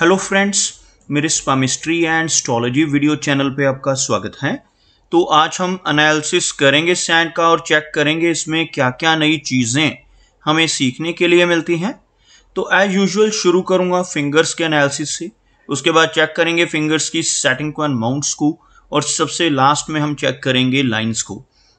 hello friends मेरे palmistry and astrology video channel पे आपका स्वागत है तो आज हम एनालिसिस करेंगे सैंड का और चेक करेंगे इसमें क्या क्या नई चीज़ें हमें सीखने के लिए मिलती हैं तो एज यूजुअल शुरू करूँगा फिंगर्स के एनालिसिस से उसके बाद चेक करेंगे फिंगर्स की सेटिंग को एंड माउंट्स को और सबसे लास्ट में हम चेक करेंगे लाइन्स को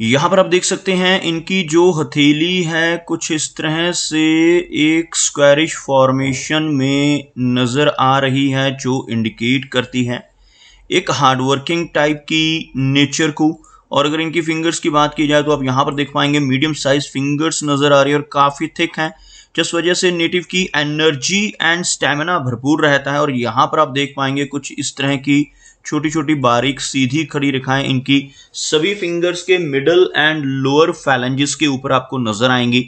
यहां पर आप देख सकते हैं इनकी जो हथेली है कुछ इस तरह से एक स्क्वायरिश फॉर्मेशन में नजर आ रही है जो इंडिकेट करती है एक हार्डवर्किंग टाइप की नेचर को और अगर इनकी फिंगर्स की बात की जाए तो आप यहां पर देख पाएंगे मीडियम साइज फिंगर्स नजर आ रही है और काफी थिक है जिस वजह से नेटिव की एनर्जी एंड स्टेमिना भरपूर रहता है और यहां पर आप देख पाएंगे कुछ इस तरह की छोटी छोटी बारीक सीधी खड़ी रेखाएं इनकी सभी फिंगर्स के मिडल एंड लोअर फैलेंजेस के ऊपर आपको नजर आएंगी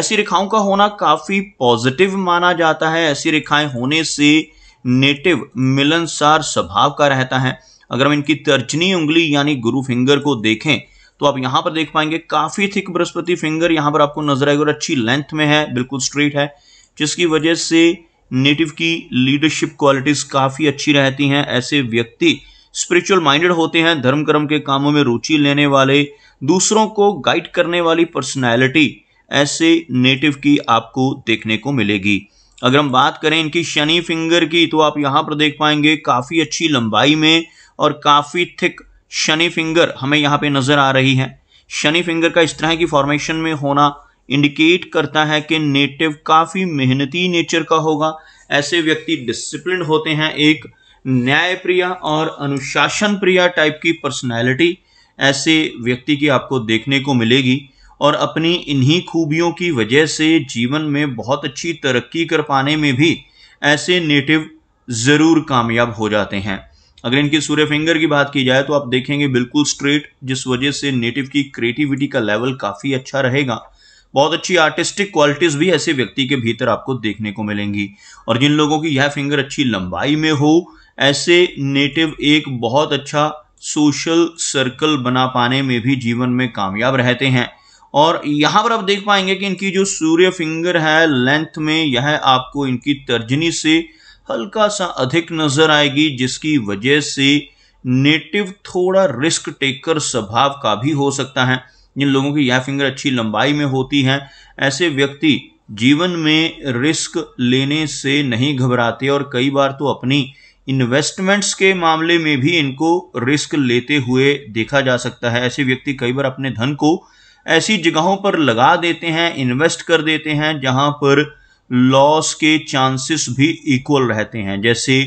ऐसी रेखाओं का होना काफी पॉजिटिव माना जाता है ऐसी रेखाएं होने से नेटिव मिलनसार स्वभाव का रहता है अगर हम इनकी तर्जनी उंगली यानी गुरु फिंगर को देखें तो आप यहां पर देख पाएंगे काफी थिक बृहस्पति फिंगर यहां पर आपको नजर आएगी और अच्छी लेंथ में है बिल्कुल स्ट्रेट है जिसकी वजह से नेटिव की लीडरशिप क्वालिटीज काफ़ी अच्छी रहती हैं ऐसे व्यक्ति स्पिरिचुअल माइंडेड होते हैं धर्म कर्म के कामों में रुचि लेने वाले दूसरों को गाइड करने वाली पर्सनैलिटी ऐसे नेटिव की आपको देखने को मिलेगी अगर हम बात करें इनकी शनि फिंगर की तो आप यहाँ पर देख पाएंगे काफ़ी अच्छी लंबाई में और काफ़ी थिक शनि फिंगर हमें यहाँ पे नज़र आ रही है शनि फिंगर का इस तरह की फॉर्मेशन में होना इंडिकेट करता है कि नेटिव काफ़ी मेहनती नेचर का होगा ऐसे व्यक्ति डिसिप्लिन होते हैं एक न्याय और अनुशासन प्रिय टाइप की पर्सनैलिटी ऐसे व्यक्ति की आपको देखने को मिलेगी और अपनी इन्हीं खूबियों की वजह से जीवन में बहुत अच्छी तरक्की कर पाने में भी ऐसे नेटिव ज़रूर कामयाब हो जाते हैं अगर इनकी सूर्य फिंगर की बात की जाए तो आप देखेंगे बिल्कुल स्ट्रेट जिस वजह से नेटिव की क्रिएटिविटी का लेवल काफ़ी अच्छा रहेगा बहुत अच्छी आर्टिस्टिक क्वालिटीज़ भी ऐसे व्यक्ति के भीतर आपको देखने को मिलेंगी और जिन लोगों की यह फिंगर अच्छी लंबाई में हो ऐसे नेटिव एक बहुत अच्छा सोशल सर्कल बना पाने में भी जीवन में कामयाब रहते हैं और यहाँ पर आप देख पाएंगे कि इनकी जो सूर्य फिंगर है लेंथ में यह आपको इनकी तर्जनी से हल्का सा अधिक नजर आएगी जिसकी वजह से नेटिव थोड़ा रिस्क टेकर स्वभाव का भी हो सकता है जिन लोगों की यह फिंगर अच्छी लंबाई में होती हैं ऐसे व्यक्ति जीवन में रिस्क लेने से नहीं घबराते और कई बार तो अपनी इन्वेस्टमेंट्स के मामले में भी इनको रिस्क लेते हुए देखा जा सकता है ऐसे व्यक्ति कई बार अपने धन को ऐसी जगहों पर लगा देते हैं इन्वेस्ट कर देते हैं जहां पर लॉस के चांसेस भी इक्वल रहते हैं जैसे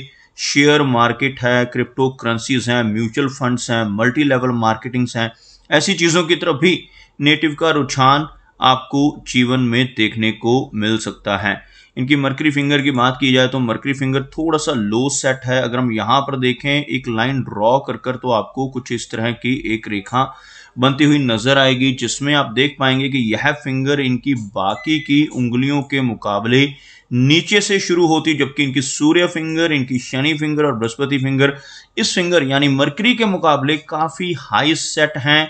शेयर मार्केट है क्रिप्टो करेंसीज हैं म्यूचुअल फंड्स हैं मल्टी लेवल मार्केटिंग्स हैं ऐसी चीज़ों की तरफ भी नेटिव का रुझान आपको जीवन में देखने को मिल सकता है इनकी मर्करी फिंगर की बात की जाए तो मर्करी फिंगर थोड़ा सा लो सेट है अगर हम यहां पर देखें एक लाइन ड्रॉ कर कर तो आपको कुछ इस तरह की एक रेखा बनती हुई नजर आएगी जिसमें आप देख पाएंगे कि यह फिंगर इनकी बाकी की उंगलियों के मुकाबले नीचे से शुरू होती जबकि इनकी सूर्य फिंगर इनकी शनि फिंगर और बृहस्पति फिंगर इस फिंगर यानी मरकरी के मुकाबले काफ़ी हाई सेट हैं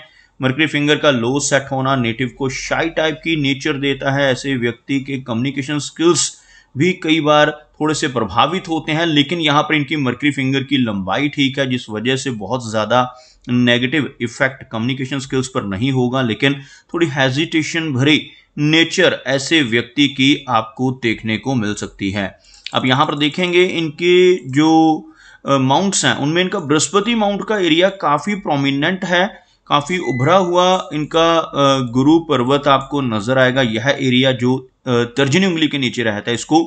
मरकरी फिंगर का लो सेट होना नेटिव को शाई टाइप की नेचर देता है ऐसे व्यक्ति के कम्युनिकेशन स्किल्स भी कई बार थोड़े से प्रभावित होते हैं लेकिन यहाँ पर इनकी मरकरी फिंगर की लंबाई ठीक है जिस वजह से बहुत ज़्यादा नेगेटिव इफेक्ट कम्युनिकेशन स्किल्स पर नहीं होगा लेकिन थोड़ी हेजिटेशन भरी नेचर ऐसे व्यक्ति की आपको देखने को मिल सकती है अब यहाँ पर देखेंगे इनके जो माउंट्स हैं उनमें इनका बृहस्पति माउंट का एरिया काफ़ी प्रोमिनेंट है काफ़ी उभरा हुआ इनका गुरु पर्वत आपको नजर आएगा यह एरिया जो तर्जनी उंगली के नीचे रहता है इसको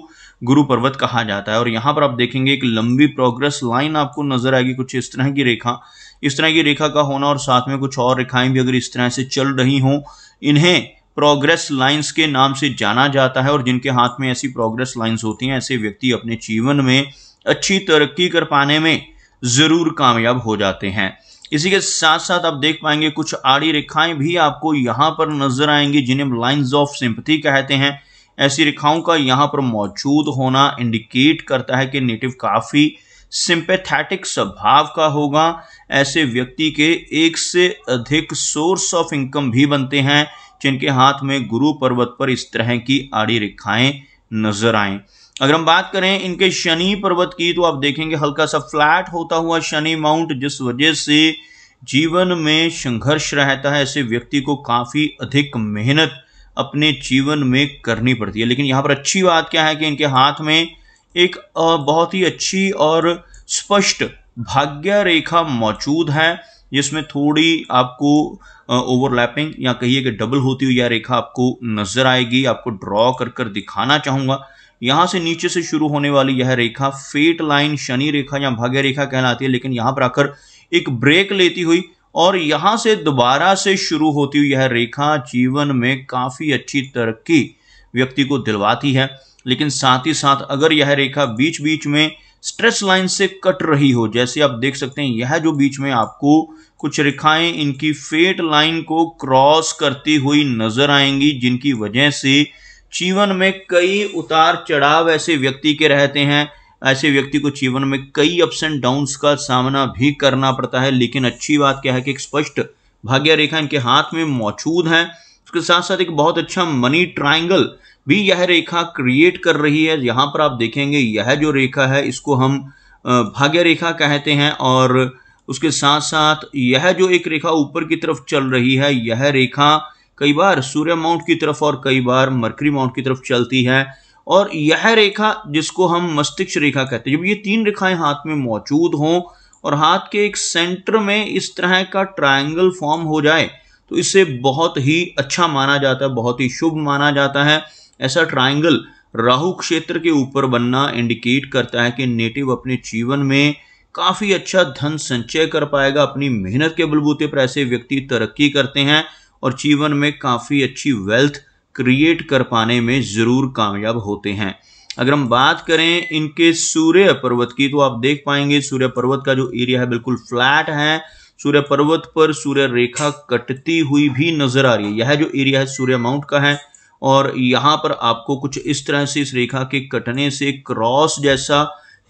गुरु पर्वत कहा जाता है और यहाँ पर आप देखेंगे एक लंबी प्रोग्रेस लाइन आपको नजर आएगी कुछ इस तरह की रेखा इस तरह की रेखा का होना और साथ में कुछ और रेखाएं भी अगर इस तरह से चल रही हों इन्हें प्रोग्रेस लाइंस के नाम से जाना जाता है और जिनके हाथ में ऐसी प्रोग्रेस लाइंस होती हैं ऐसे व्यक्ति अपने जीवन में अच्छी तरक्की कर पाने में ज़रूर कामयाब हो जाते हैं इसी के साथ साथ आप देख पाएंगे कुछ आड़ी रेखाएं भी आपको यहाँ पर नजर आएंगी जिन्हें लाइंस ऑफ सिंपथी कहते हैं ऐसी रेखाओं का यहाँ पर मौजूद होना इंडिकेट करता है कि नेटिव काफ़ी सिंपेथेटिक स्वभाव का होगा ऐसे व्यक्ति के एक से अधिक सोर्स ऑफ इनकम भी बनते हैं जिनके हाथ में गुरु पर्वत पर इस तरह की आड़ी रेखाएं नजर आए अगर हम बात करें इनके शनि पर्वत की तो आप देखेंगे हल्का सा फ्लैट होता हुआ शनि माउंट जिस वजह से जीवन में संघर्ष रहता है ऐसे व्यक्ति को काफ़ी अधिक मेहनत अपने जीवन में करनी पड़ती है लेकिन यहाँ पर अच्छी बात क्या है कि इनके हाथ में एक बहुत ही अच्छी और स्पष्ट भाग्य रेखा मौजूद है इसमें थोड़ी आपको ओवरलैपिंग या कहिए कि डबल होती हुई यह रेखा आपको नजर आएगी आपको ड्रॉ कर कर दिखाना चाहूँगा यहाँ से नीचे से शुरू होने वाली यह रेखा फेट लाइन शनि रेखा या भाग्य रेखा कहलाती है लेकिन यहाँ पर आकर एक ब्रेक लेती हुई और यहाँ से दोबारा से शुरू होती हुई यह रेखा जीवन में काफ़ी अच्छी तरक्की व्यक्ति को दिलवाती है लेकिन साथ ही साथ अगर यह रेखा बीच बीच में स्ट्रेस लाइन से कट रही हो जैसे आप देख सकते हैं यह जो बीच में आपको कुछ रेखाएं इनकी फेट लाइन को क्रॉस करती हुई नजर आएंगी जिनकी वजह से जीवन में कई उतार चढ़ाव ऐसे व्यक्ति के रहते हैं ऐसे व्यक्ति को जीवन में कई अप्स एंड डाउन्स का सामना भी करना पड़ता है लेकिन अच्छी बात क्या है कि एक स्पष्ट भाग्य रेखा इनके हाथ में मौजूद है उसके साथ साथ एक बहुत अच्छा मनी ट्राइंगल भी यह रेखा क्रिएट कर रही है यहाँ पर आप देखेंगे यह जो रेखा है इसको हम भाग्य रेखा कहते हैं और उसके साथ साथ यह जो एक रेखा ऊपर की तरफ चल रही है यह रेखा कई बार सूर्य माउंट की तरफ और कई बार मरकरी माउंट की तरफ चलती है और यह रेखा जिसको हम मस्तिष्क रेखा कहते हैं जब ये तीन रेखाएं हाथ में मौजूद हों और हाथ के एक सेंटर में इस तरह का ट्रायंगल फॉर्म हो जाए तो इसे बहुत ही अच्छा माना जाता है बहुत ही शुभ माना जाता है ऐसा ट्रायंगल राहु क्षेत्र के ऊपर बनना इंडिकेट करता है कि नेटिव अपने जीवन में काफ़ी अच्छा धन संचय कर पाएगा अपनी मेहनत के बलबूते पर ऐसे व्यक्ति तरक्की करते हैं और जीवन में काफ़ी अच्छी वेल्थ क्रिएट कर पाने में ज़रूर कामयाब होते हैं अगर हम बात करें इनके सूर्य पर्वत की तो आप देख पाएंगे सूर्य पर्वत का जो एरिया है बिल्कुल फ्लैट है सूर्य पर्वत पर सूर्य रेखा कटती हुई भी नजर आ रही है यह जो एरिया है सूर्य माउंट का है और यहाँ पर आपको कुछ इस तरह से इस रेखा के कटने से क्रॉस जैसा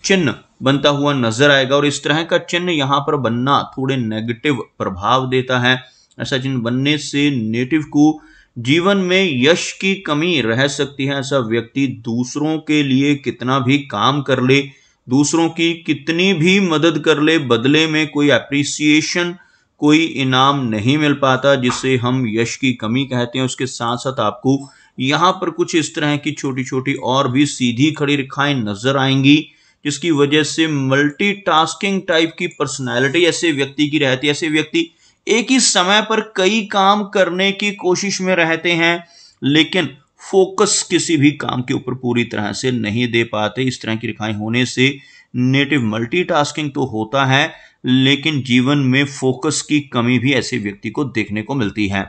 चिन्ह बनता हुआ नजर आएगा और इस तरह का चिन्ह यहाँ पर बनना थोड़े नेगेटिव प्रभाव देता है ऐसा चिन्ह बनने से नेटिव को जीवन में यश की कमी रह सकती है ऐसा व्यक्ति दूसरों के लिए कितना भी काम कर ले दूसरों की कितनी भी मदद कर ले बदले में कोई एप्रिसिएशन कोई इनाम नहीं मिल पाता जिसे हम यश की कमी कहते हैं उसके साथ साथ आपको यहाँ पर कुछ इस तरह की छोटी छोटी और भी सीधी खड़ी रेखाएं नजर आएंगी जिसकी वजह से मल्टीटास्किंग टाइप की पर्सनालिटी ऐसे व्यक्ति की रहती है ऐसे व्यक्ति एक ही समय पर कई काम करने की कोशिश में रहते हैं लेकिन फोकस किसी भी काम के ऊपर पूरी तरह से नहीं दे पाते इस तरह की रेखाएं होने से नेटिव मल्टीटास्किंग तो होता है लेकिन जीवन में फोकस की कमी भी ऐसे व्यक्ति को देखने को मिलती है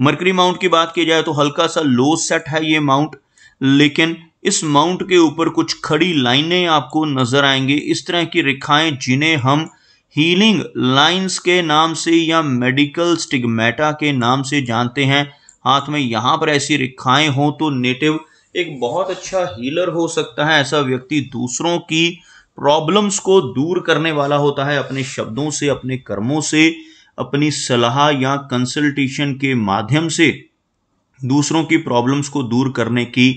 मरकरी माउंट की बात की जाए तो हल्का सा लो सेट है ये माउंट लेकिन इस माउंट के ऊपर कुछ खड़ी लाइनें आपको नजर आएंगी इस तरह की रेखाएं जिन्हें हम हीलिंग लाइंस के नाम से या मेडिकल स्टिगमेटा के नाम से जानते हैं हाथ में यहाँ पर ऐसी रेखाएं हों तो नेटिव एक बहुत अच्छा हीलर हो सकता है ऐसा व्यक्ति दूसरों की प्रॉब्लम्स को दूर करने वाला होता है अपने शब्दों से अपने कर्मों से अपनी सलाह या कंसल्टेशन के माध्यम से दूसरों की प्रॉब्लम्स को दूर करने की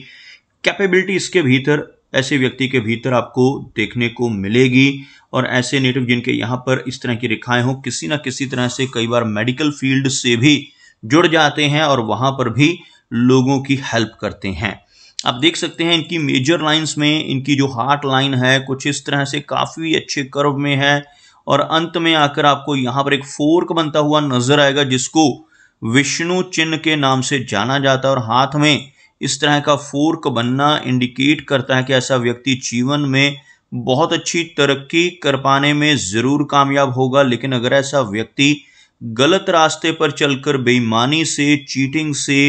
कैपेबिलिटी इसके भीतर ऐसे व्यक्ति के भीतर आपको देखने को मिलेगी और ऐसे नेटिव जिनके यहाँ पर इस तरह की रेखाएं हों किसी ना किसी तरह से कई बार मेडिकल फील्ड से भी जुड़ जाते हैं और वहाँ पर भी लोगों की हेल्प करते हैं आप देख सकते हैं इनकी मेजर लाइंस में इनकी जो हार्ट लाइन है कुछ इस तरह से काफ़ी अच्छे कर्व में है और अंत में आकर आपको यहाँ पर एक फोर्क बनता हुआ नजर आएगा जिसको विष्णु चिन्ह के नाम से जाना जाता है और हाथ में इस तरह का फोर्क बनना इंडिकेट करता है कि ऐसा व्यक्ति जीवन में बहुत अच्छी तरक्की कर पाने में ज़रूर कामयाब होगा लेकिन अगर ऐसा व्यक्ति गलत रास्ते पर चलकर बेईमानी से चीटिंग से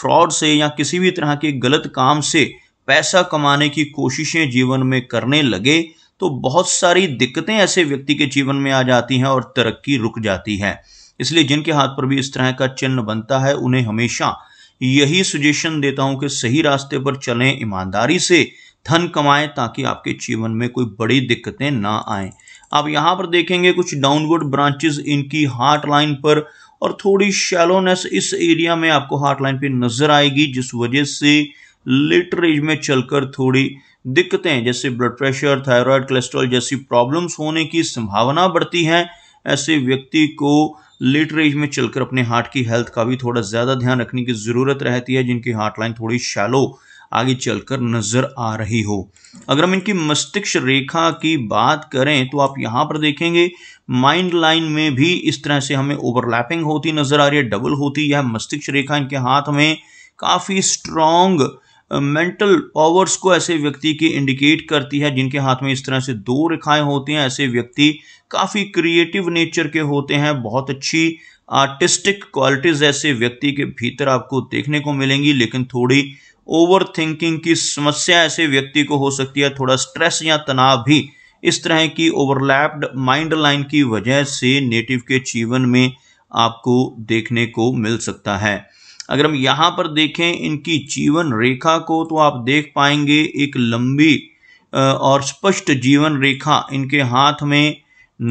फ्रॉड से या किसी भी तरह के गलत काम से पैसा कमाने की कोशिशें जीवन में करने लगे तो बहुत सारी दिक्कतें ऐसे व्यक्ति के जीवन में आ जाती हैं और तरक्की रुक जाती है इसलिए जिनके हाथ पर भी इस तरह का चिन्ह बनता है उन्हें हमेशा यही सुजेशन देता हूं कि सही रास्ते पर चलें ईमानदारी से धन कमाएं ताकि आपके जीवन में कोई बड़ी दिक्कतें ना आए आप यहां पर देखेंगे कुछ डाउनवर्ड ब्रांचेस इनकी हार्ट लाइन पर और थोड़ी शैलोनेस इस एरिया में आपको हार्ट लाइन पर नजर आएगी जिस वजह से लेटर एज में चलकर थोड़ी दिक्कतें जैसे ब्लड प्रेशर थायराइड कोलेस्ट्रॉल जैसी प्रॉब्लम्स होने की संभावना बढ़ती है ऐसे व्यक्ति को लेटर एज में चलकर अपने हार्ट की हेल्थ का भी थोड़ा ज़्यादा ध्यान रखने की ज़रूरत रहती है जिनकी हार्ट लाइन थोड़ी शैलो आगे चलकर नज़र आ रही हो अगर हम इनकी मस्तिष्क रेखा की बात करें तो आप यहाँ पर देखेंगे माइंड लाइन में भी इस तरह से हमें ओवरलैपिंग होती नजर आ रही है डबल होती है मस्तिष्क रेखा इनके हाथ में काफ़ी स्ट्रॉन्ग मेंटल पावर्स को ऐसे व्यक्ति की इंडिकेट करती है जिनके हाथ में इस तरह से दो रेखाएं होती हैं ऐसे व्यक्ति काफ़ी क्रिएटिव नेचर के होते हैं बहुत अच्छी आर्टिस्टिक क्वालिटीज ऐसे व्यक्ति के भीतर आपको देखने को मिलेंगी लेकिन थोड़ी ओवर थिंकिंग की समस्या ऐसे व्यक्ति को हो सकती है थोड़ा स्ट्रेस या तनाव भी इस तरह की ओवरलैप्ड माइंड लाइन की वजह से नेटिव के जीवन में आपको देखने को मिल सकता है अगर हम यहाँ पर देखें इनकी जीवन रेखा को तो आप देख पाएंगे एक लंबी और स्पष्ट जीवन रेखा इनके हाथ में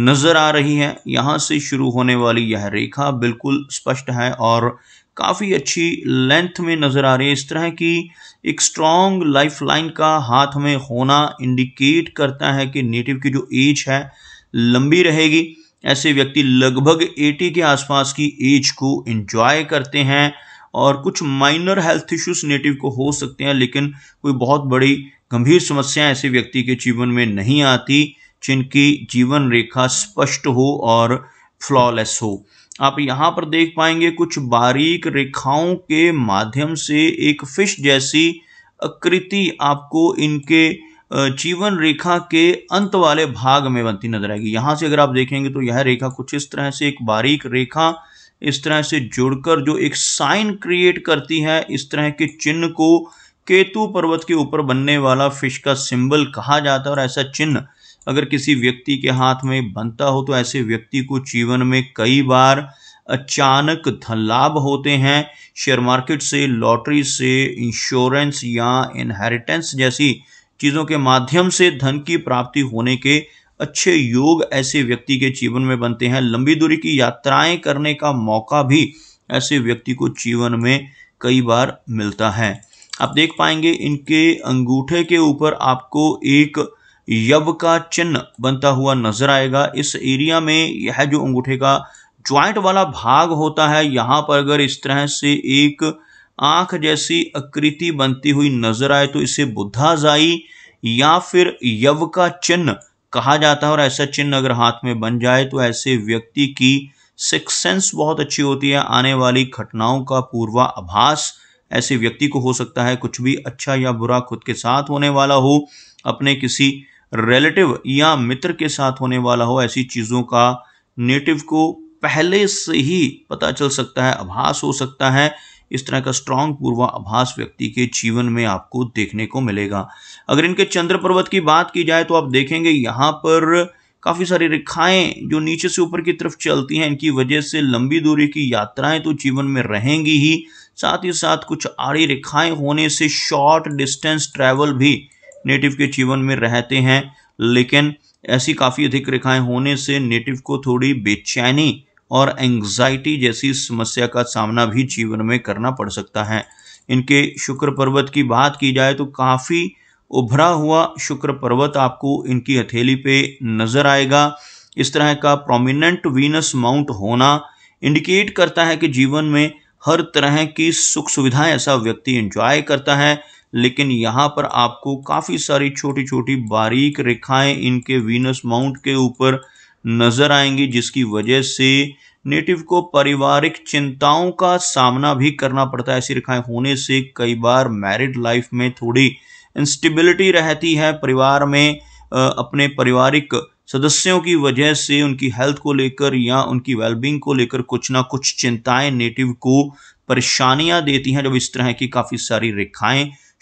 नज़र आ रही है यहाँ से शुरू होने वाली यह रेखा बिल्कुल स्पष्ट है और काफ़ी अच्छी लेंथ में नज़र आ रही है इस तरह की एक स्ट्रॉन्ग लाइफ लाइन का हाथ में होना इंडिकेट करता है कि नेटिव की जो एज है लंबी रहेगी ऐसे व्यक्ति लगभग 80 के आसपास की एज को इन्जॉय करते हैं और कुछ माइनर हेल्थ इश्यूज नेटिव को हो सकते हैं लेकिन कोई बहुत बड़ी गंभीर समस्या ऐसे व्यक्ति के जीवन में नहीं आती जिनकी जीवन रेखा स्पष्ट हो और फ्लॉलेस हो आप यहां पर देख पाएंगे कुछ बारीक रेखाओं के माध्यम से एक फिश जैसी आकृति आपको इनके जीवन रेखा के अंत वाले भाग में बनती नजर आएगी यहां से अगर आप देखेंगे तो यह रेखा कुछ इस तरह से एक बारीक रेखा इस तरह से जुड़कर जो एक साइन क्रिएट करती है इस तरह के चिन्ह को केतु पर्वत के ऊपर बनने वाला फिश का सिंबल कहा जाता है और ऐसा चिन्ह अगर किसी व्यक्ति के हाथ में बनता हो तो ऐसे व्यक्ति को जीवन में कई बार अचानक धन लाभ होते हैं शेयर मार्केट से लॉटरी से इंश्योरेंस या इनहेरिटेंस जैसी चीज़ों के माध्यम से धन की प्राप्ति होने के अच्छे योग ऐसे व्यक्ति के जीवन में बनते हैं लंबी दूरी की यात्राएं करने का मौका भी ऐसे व्यक्ति को जीवन में कई बार मिलता है आप देख पाएंगे इनके अंगूठे के ऊपर आपको एक यव का चिन्ह बनता हुआ नजर आएगा इस एरिया में यह जो अंगूठे का ज्वाइंट वाला भाग होता है यहाँ पर अगर इस तरह से एक आंख जैसी आकृति बनती हुई नजर आए तो इसे बुद्धाजाई या फिर यव का चिन्ह कहा जाता है और ऐसा चिन्ह अगर हाथ में बन जाए तो ऐसे व्यक्ति की सिक्स सेंस बहुत अच्छी होती है आने वाली घटनाओं का पूर्वा आभास ऐसे व्यक्ति को हो सकता है कुछ भी अच्छा या बुरा खुद के साथ होने वाला हो अपने किसी रिलेटिव या मित्र के साथ होने वाला हो ऐसी चीज़ों का नेटिव को पहले से ही पता चल सकता है आभास हो सकता है इस तरह का स्ट्रांग पूर्वा आभास व्यक्ति के जीवन में आपको देखने को मिलेगा अगर इनके चंद्र पर्वत की बात की जाए तो आप देखेंगे यहाँ पर काफ़ी सारी रेखाएं जो नीचे से ऊपर की तरफ चलती हैं इनकी वजह से लंबी दूरी की यात्राएं तो जीवन में रहेंगी ही साथ ही साथ कुछ आड़ी रेखाएं होने से शॉर्ट डिस्टेंस ट्रैवल भी नेटिव के जीवन में रहते हैं लेकिन ऐसी काफ़ी अधिक रेखाएं होने से नेटिव को थोड़ी बेचैनी और एंग्जाइटी जैसी समस्या का सामना भी जीवन में करना पड़ सकता है इनके शुक्र पर्वत की बात की जाए तो काफ़ी उभरा हुआ शुक्र पर्वत आपको इनकी हथेली पे नज़र आएगा इस तरह का प्रोमिनेंट वीनस माउंट होना इंडिकेट करता है कि जीवन में हर तरह की सुख सुविधाएं ऐसा व्यक्ति एंजॉय करता है लेकिन यहाँ पर आपको काफ़ी सारी छोटी छोटी बारीक रेखाएं इनके वीनस माउंट के ऊपर नज़र आएंगी जिसकी वजह से नेटिव को पारिवारिक चिंताओं का सामना भी करना पड़ता है ऐसी रेखाएं होने से कई बार मैरिड लाइफ में थोड़ी इंस्टेबिलिटी रहती है परिवार में अपने पारिवारिक सदस्यों की वजह से उनकी हेल्थ को लेकर या उनकी वेलबींग को लेकर कुछ ना कुछ चिंताएं नेटिव को परेशानियां देती हैं जब इस तरह की काफ़ी सारी रेखाएं